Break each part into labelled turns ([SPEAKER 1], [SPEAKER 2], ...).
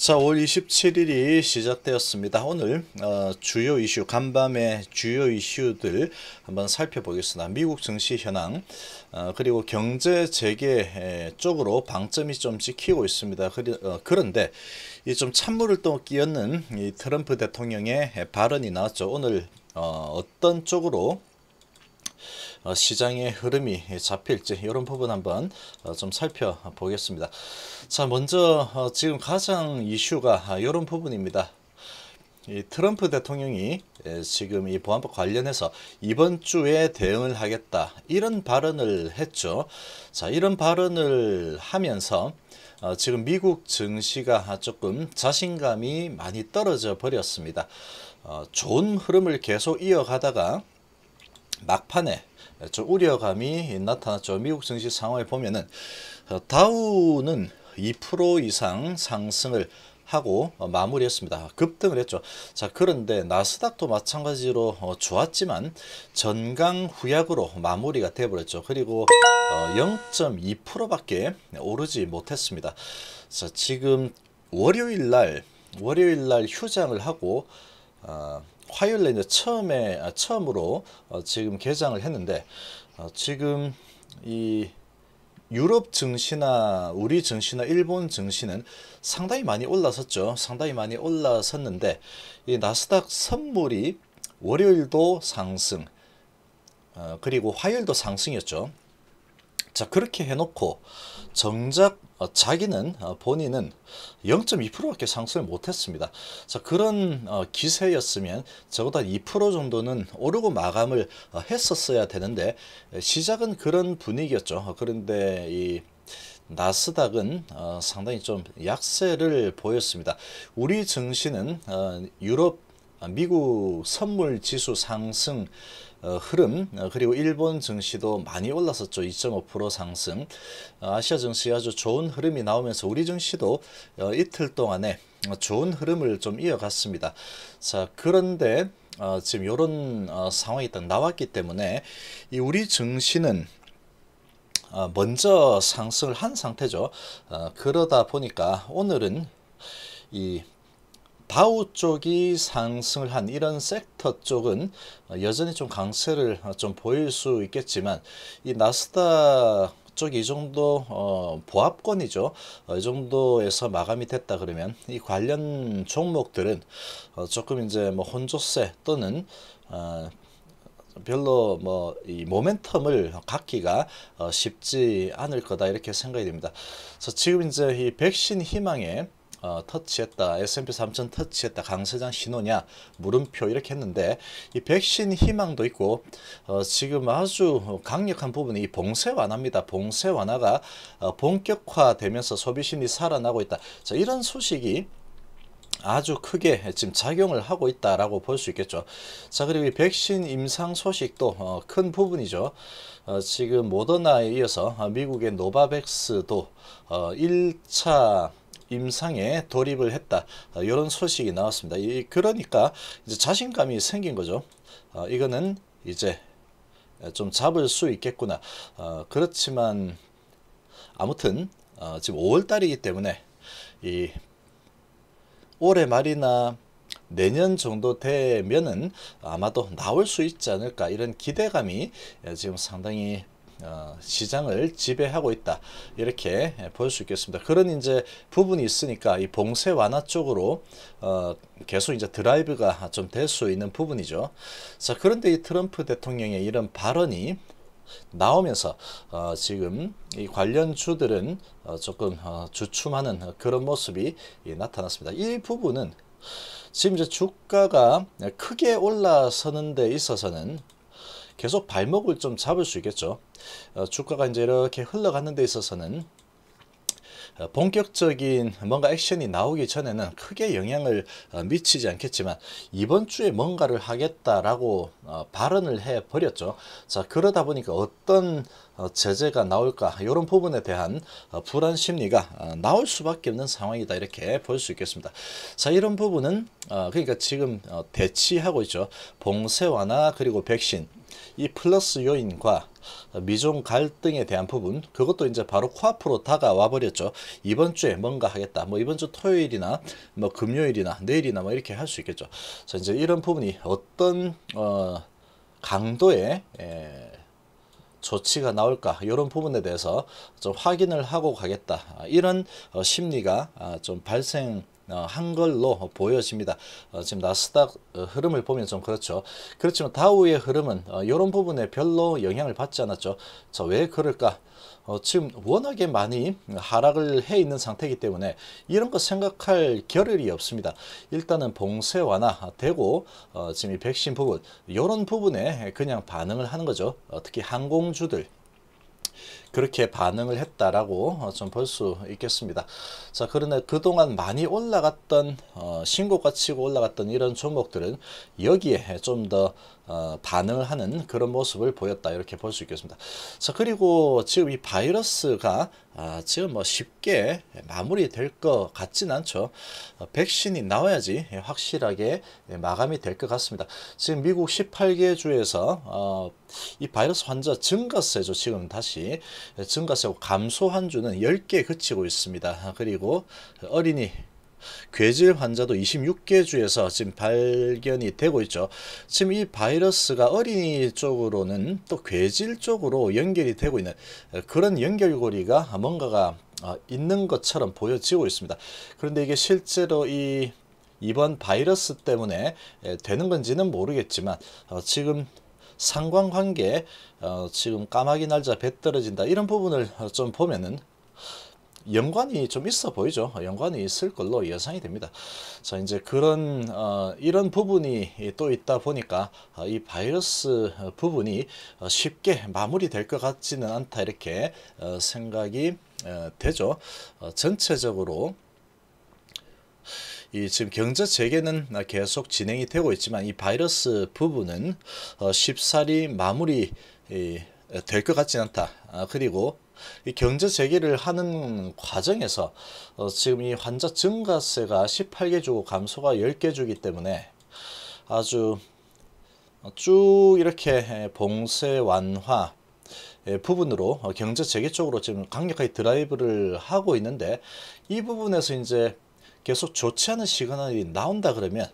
[SPEAKER 1] 자, 5월 27일이 시작되었습니다. 오늘 어, 주요 이슈, 간밤의 주요 이슈들 한번 살펴보겠습니다. 미국 증시 현황, 어, 그리고 경제 재개 쪽으로 방점이 좀 찍히고 있습니다. 그리, 어, 그런데 이 좀 찬물을 또 끼얹는 이 트럼프 대통령의 발언이 나왔죠. 오늘 어, 어떤 쪽으로 어, 시장의 흐름이 잡힐지 이런 부분 한번 어, 좀 살펴보겠습니다. 자 먼저 어, 지금 가장 이슈가 이런 아, 부분입니다. 이 트럼프 대통령이 지금 이 보안법 관련해서 이번 주에 대응을 하겠다 이런 발언을 했죠. 자 이런 발언을 하면서 어, 지금 미국 증시가 조금 자신감이 많이 떨어져 버렸습니다. 어, 좋은 흐름을 계속 이어가다가 막판에 좀 우려감이 나타났죠. 미국 증시 상황을 보면은 어, 다우는 2% 이상 상승을 하고 어, 마무리했습니다. 급등을 했죠. 자 그런데 나스닥도 마찬가지로 어, 좋았지만 전강 후약으로 마무리가 되어버렸죠. 그리고 0.2%밖에 오르지 못했습니다. 자 지금 월요일 날 월요일 날 휴장을 하고 아, 화요일에 이제 처음에 아, 처음으로 어, 지금 개장을 했는데 어, 지금 이 유럽 증시나 우리 증시나 일본 증시는 상당히 많이 올라섰죠. 상당히 많이 올라섰는데 이 나스닥 선물이 월요일도 상승 어, 그리고 화요일도 상승이었죠. 자 그렇게 해놓고 정작 어, 자기는 어, 본인은 0.2%밖에 상승을 못했습니다. 자 그런 어, 기세였으면 적어도 한2% 정도는 오르고 마감을 했었어야 되는데 시작은 그런 분위기였죠. 그런데 이 나스닥은 어, 상당히 좀 약세를 보였습니다. 우리 증시는 어, 유럽 아, 미국 선물 지수 상승 어, 흐름 어, 그리고 일본 증시도 많이 올랐었죠. 2.5% 상승 어, 아시아 증시 아주 좋은 흐름이 나오면서 우리 증시도 이틀 동안에 좋은 흐름을 좀 이어갔습니다. 자 그런데 지금 이런 상황이 딱 나왔기 때문에 이 우리 증시는 먼저 상승을 한 상태죠. 그러다 보니까 오늘은 이 다우 쪽이 상승을 한 이런 섹터 쪽은 여전히 좀 강세를 좀 보일 수 있겠지만 이 나스닥 쪽이 이 정도 어, 보합권이죠. 어, 이 정도에서 마감이 됐다 그러면 이 관련 종목들은 어, 조금 이제 뭐 혼조세 또는 어, 별로 뭐 이 모멘텀을 갖기가 어, 쉽지 않을 거다 이렇게 생각이 됩니다. 그래서 지금 이제 이 백신 희망에 어, 터치했다. S&P 3000 터치했다. 강세장 신호냐? 물음표 이렇게 했는데 이 백신 희망도 있고 어, 지금 아주 강력한 부분이 봉쇄 완화입니다. 봉쇄 완화가 어, 본격화되면서 소비심이 살아나고 있다. 자, 이런 소식이 아주 크게 지금 작용을 하고 있다라고 볼 수 있겠죠. 자 그리고 이 백신 임상 소식도 어, 큰 부분이죠. 어, 지금 모더나에 이어서 미국의 노바백스도 어, 1차 임상에 돌입을 했다. 이런 어, 소식이 나왔습니다. 이, 그러니까 이제 자신감이 생긴 거죠. 어, 이거는 이제 좀 잡을 수 있겠구나. 어, 그렇지만 아무튼 어, 지금 5월 달이기 때문에 이 올해 말이나 내년 정도 되면은 아마도 나올 수 있지 않을까 이런 기대감이 예, 지금 상당히 어, 시장을 지배하고 있다 이렇게 볼 수 있겠습니다. 그런 이제 부분이 있으니까 이 봉쇄 완화 쪽으로 어, 계속 이제 드라이브가 좀 될 수 있는 부분이죠. 자 그런데 이 트럼프 대통령의 이런 발언이 나오면서 어, 지금 이 관련 주들은 어, 조금 어, 주춤하는 그런 모습이 나타났습니다. 이 부분은 지금 이제 주가가 크게 올라서는 데 있어서는 계속 발목을 좀 잡을 수 있겠죠. 어, 주가가 이제 이렇게 흘러가는 데 있어서는 어, 본격적인 뭔가 액션이 나오기 전에는 크게 영향을 어, 미치지 않겠지만 이번 주에 뭔가를 하겠다라고 발언을 해 버렸죠. 자 그러다 보니까 어떤 제재가 나올까 이런 부분에 대한 불안 심리가 나올 수밖에 없는 상황이다 이렇게 볼 수 있겠습니다. 자 이런 부분은 그러니까 지금 대치하고 있죠. 봉쇄 완화 그리고 백신 이 플러스 요인과 미중 갈등에 대한 부분 그것도 이제 바로 코앞으로 다가와 버렸죠. 이번 주에 뭔가 하겠다. 뭐 이번 주 토요일이나 뭐 금요일이나 내일이나 뭐 이렇게 할 수 있겠죠. 자 이제 이런 부분이 어떤 어, 강도의 에, 조치가 나올까 이런 부분에 대해서 좀 확인을 하고 가겠다 이런 어, 심리가 아, 좀 발생 어, 한걸로 보여집니다. 어, 지금 나스닥 어, 흐름을 보면 좀 그렇죠. 그렇지만 다우의 흐름은 이런 부분에 별로 영향을 받지 않았죠. 자, 왜 그럴까? 어, 지금 워낙에 많이 하락을 해 있는 상태이기 때문에 이런 거 생각할 겨를이 없습니다. 일단은 봉쇄 완화 되고 어, 지금 이 백신 부분 이런 부분에 그냥 반응을 하는 거죠. 어, 특히 항공주들 그렇게 반응을 했다라고 어, 좀볼 수 있겠습니다. 자, 그런데 그동안 많이 올라갔던 어, 신고가 치고 올라갔던 이런 종목들은 여기에 좀더 어, 반응을 하는 그런 모습을 보였다 이렇게 볼 수 있겠습니다. 자 그리고 지금 이 바이러스가 아, 지금 뭐 쉽게 마무리될 것 같진 않죠. 어, 백신이 나와야지 확실하게 마감이 될 것 같습니다. 지금 미국 18개 주에서 어, 이 바이러스 환자 증가세죠. 지금 다시 증가세고 감소한 주는 10개 그치고 있습니다. 그리고 어린이 괴질 환자도 26개 주에서 지금 발견이 되고 있죠. 지금 이 바이러스가 어린이 쪽으로는 또 괴질 쪽으로 연결이 되고 있는 그런 연결고리가 뭔가가 어, 있는 것처럼 보여지고 있습니다. 그런데 이게 실제로 이 이번 바이러스 때문에 되는 건지는 모르겠지만 어, 지금 상관관계 어, 지금 까마귀 날짜 배 떨어진다 이런 부분을 좀 보면은 연관이 좀 있어 보이죠. 연관이 있을 걸로 예상이 됩니다. 자 이제 그런 어, 이런 부분이 또 있다 보니까 어, 이 바이러스 어, 부분이 어, 쉽게 마무리될 것 같지는 않다 이렇게 어, 생각이 어, 되죠. 어, 전체적으로 이 지금 경제 재개는 계속 진행이 되고 있지만 이 바이러스 부분은 어, 쉽사리 마무리 될 것같지는 않다. 아, 그리고 이 경제 재개를 하는 과정에서 어, 지금 이 환자 증가세가 18개 주고 감소가 10개 주기 때문에 아주 쭉 이렇게 봉쇄 완화 부분으로 어, 경제 재개 쪽으로 지금 강력하게 드라이브를 하고 있는데 이 부분에서 이제 계속 좋지 않은 시그널이 나온다 그러면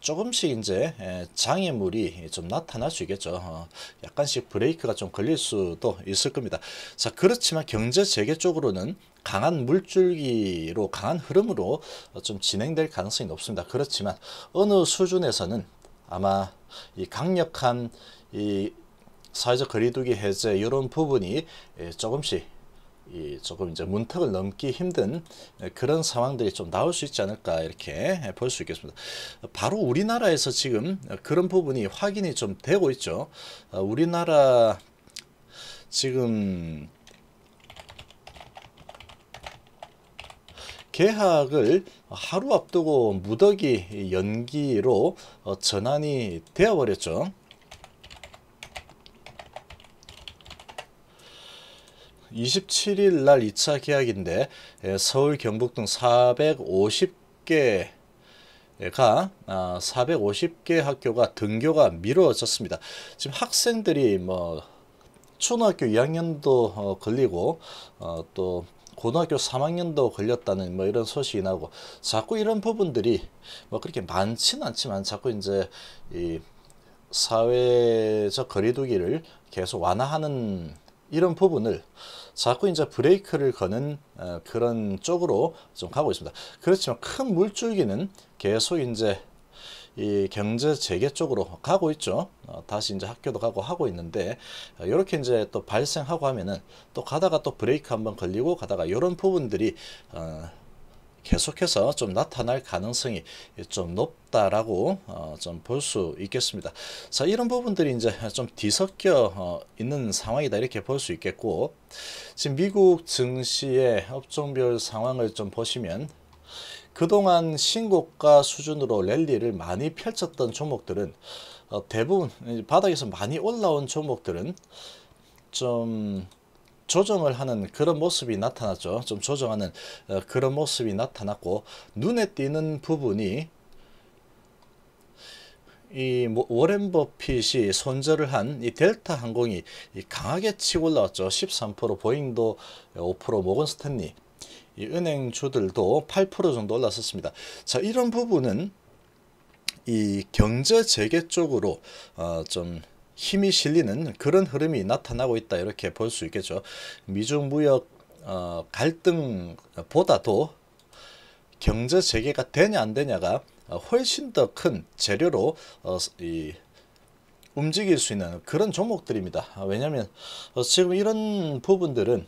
[SPEAKER 1] 조금씩 이제 예, 장애물이 좀 나타날 수 있겠죠. 어, 약간씩 브레이크가 좀 걸릴 수도 있을 겁니다. 자 그렇지만 경제 재개 쪽으로는 강한 물줄기로 강한 흐름으로 좀 진행될 가능성이 높습니다. 그렇지만 어느 수준에서는 아마 이 강력한 이 사회적 거리두기 해제 이런 부분이 예, 조금씩 조금 이제 문턱을 넘기 힘든 그런 상황들이 좀 나올 수 있지 않을까 이렇게 볼 수 있겠습니다. 바로 우리나라에서 지금 그런 부분이 확인이 좀 되고 있죠. 우리나라 지금 개학을 하루 앞두고 무더기 연기로 전환이 되어버렸죠. 27일 날 2차 계약인데 예, 서울, 경북 등 450개 가 450개 학교가 등교가 미뤄졌습니다. 지금 학생들이 뭐 초등학교 2학년도 어, 걸리고 어, 또 고등학교 3학년도 걸렸다는 뭐 이런 소식이 나고 자꾸 이런 부분들이 뭐 그렇게 많지는 않지만 자꾸 이제 이 사회적 거리두기를 계속 완화하는 이런 부분을 자꾸 이제 브레이크를 거는 어, 그런 쪽으로 좀 가고 있습니다. 그렇지만 큰 물줄기는 계속 이제 이 경제 재개 쪽으로 가고 있죠. 어, 다시 이제 학교도 가고 하고 있는데 이렇게 어, 이제 또 발생하고 하면은 또 가다가 또 브레이크 한번 걸리고 가다가 이런 부분들이 어, 계속해서 좀 나타날 가능성이 좀 높다라고 어, 좀볼 수 있겠습니다. 자, 이런 부분들이 이제 좀 뒤섞여 어, 있는 상황이다 이렇게 볼 수 있겠고 지금 미국 증시의 업종별 상황을 좀 보시면 그동안 신고가 수준으로 랠리를 많이 펼쳤던 종목들은 어, 대부분 바닥에서 많이 올라온 종목들은 좀 조정을 하는 그런 모습이 나타났죠. 좀 조정하는 어, 그런 모습이 나타났고 눈에 띄는 부분이 이 뭐, 워렌 버핏이 손절을 한 이 델타 항공이 강하게 치고 올라왔죠. 13% 보잉도 5% 어, 모건 스탠리 이 은행주들도 8% 정도 올랐었습니다. 자 이런 부분은 이 경제 재개 쪽으로 어, 좀 힘이 실리는 그런 흐름이 나타나고 있다 이렇게 볼 수 있겠죠. 미중 무역 어, 갈등보다도 경제 재개가 되냐 안 되냐가 훨씬 더 큰 재료로 어, 이, 움직일 수 있는 그런 종목들입니다. 왜냐하면 어, 지금 이런 부분들은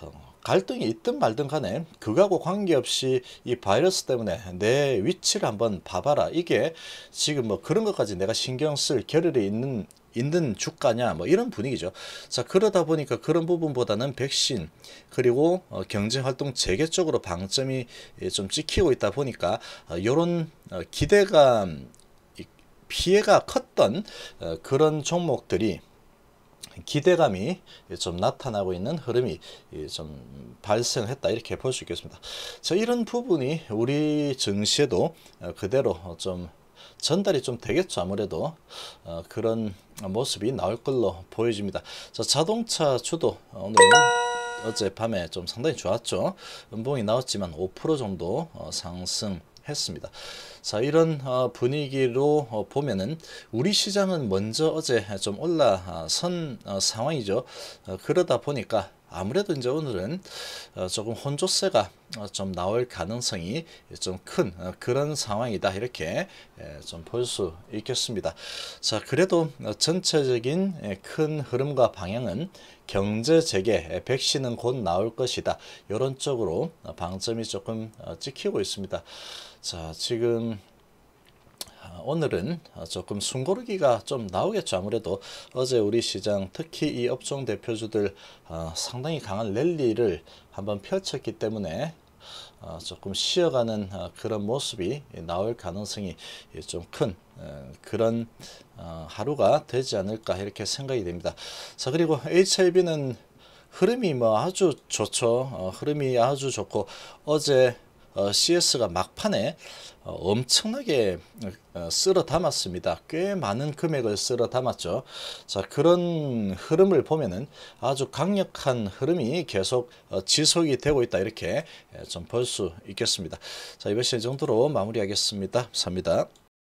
[SPEAKER 1] 어, 갈등이 있든 말든 간에 그거하고 관계없이 이 바이러스 때문에 내 위치를 한번 봐봐라 이게 지금 뭐 그런 것까지 내가 신경 쓸 겨를이 있는 있는 주가냐 뭐 이런 분위기죠. 자 그러다 보니까 그런 부분보다는 백신 그리고 어, 경제활동 재개 쪽으로 방점이 예, 좀 찍히고 있다 보니까 어, 이런 어, 기대감 피해가 컸던 어, 그런 종목들이 기대감이 좀 나타나고 있는 흐름이 좀 발생했다 이렇게 볼 수 있겠습니다. 저 이런 부분이 우리 증시에도 어, 그대로 좀 전달이 좀 되겠죠 아무래도 어, 그런 모습이 나올 걸로 보여집니다 자, 자동차 주도 오늘 어젯밤에 좀 상당히 좋았죠. 음봉이 나왔지만 5% 정도 어, 상승 했습니다. 자 이런 어, 분위기로 어, 보면은 우리 시장은 먼저 어제 좀 올라선 어, 상황이죠. 그러다 보니까 아무래도 이제 오늘은 조금 혼조세가 좀 나올 가능성이 좀 큰 그런 상황이다 이렇게 예, 좀볼 수 있겠습니다. 자 그래도 전체적인 예, 큰 흐름과 방향은 경제 재개 예, 백신은 곧 나올 것이다 이런 쪽으로 방점이 조금 찍히고 있습니다. 자 지금 아, 오늘은 아, 조금 숨고르기가 좀 나오겠죠. 아무래도 어제 우리 시장 특히 이 업종 대표주들 아, 상당히 강한 랠리를 한번 펼쳤기 때문에 조금 쉬어가는 그런 모습이 나올 가능성이 좀 큰 그런 하루가 되지 않을까 이렇게 생각이 됩니다. 자 그리고 HIV는 흐름이 뭐 아주 좋죠. 어, 흐름이 아주 좋고 어제 어, CS가 막판에 어, 엄청나게 어, 쓸어 담았습니다. 꽤 많은 금액을 쓸어 담았죠. 자 그런 흐름을 보면은 아주 강력한 흐름이 계속 어, 지속이 되고 있다 이렇게 예, 좀볼 수 있겠습니다. 자 이번 시간 정도로 마무리하겠습니다. 감사합니다.